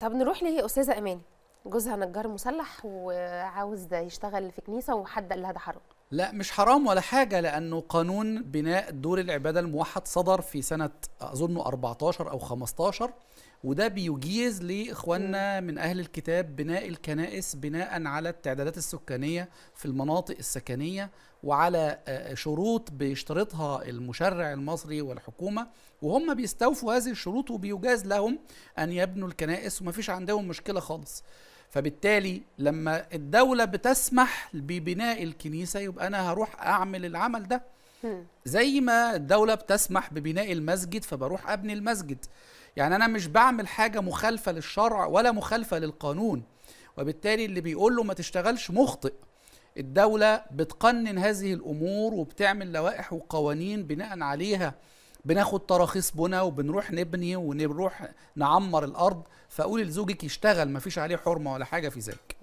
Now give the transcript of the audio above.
طب نروح استاذه أماني جوزها نجار مسلح وعاوز يشتغل في كنيسة وحد قال لها ده حرام لا مش حرام ولا حاجة لأنه قانون بناء دور العبادة الموحد صدر في سنة أظن 14 أو 15 وده بيجيز لإخواننا من أهل الكتاب بناء الكنائس بناء على التعدادات السكانية في المناطق السكنية وعلى آه، آه، شروط بيشترطها المشرع المصري والحكومة وهم بيستوفوا هذه الشروط وبيجاز لهم أن يبنوا الكنائس ومفيش عندهم مشكلة خالص فبالتالي لما الدولة بتسمح ببناء الكنيسة يبقى أنا هروح أعمل العمل ده زي ما الدولة بتسمح ببناء المسجد فبروح أبني المسجد يعني أنا مش بعمل حاجة مخالفة للشرع ولا مخالفة للقانون وبالتالي اللي بيقول له ما تشتغلش مخطئ الدولة بتقنن هذه الأمور وبتعمل لوائح وقوانين بناء عليها بناخد تراخيص بنا وبنروح نبني ونروح نعمر الارض فقولي لزوجك يشتغل مفيش عليه حرمه ولا حاجه في ذلك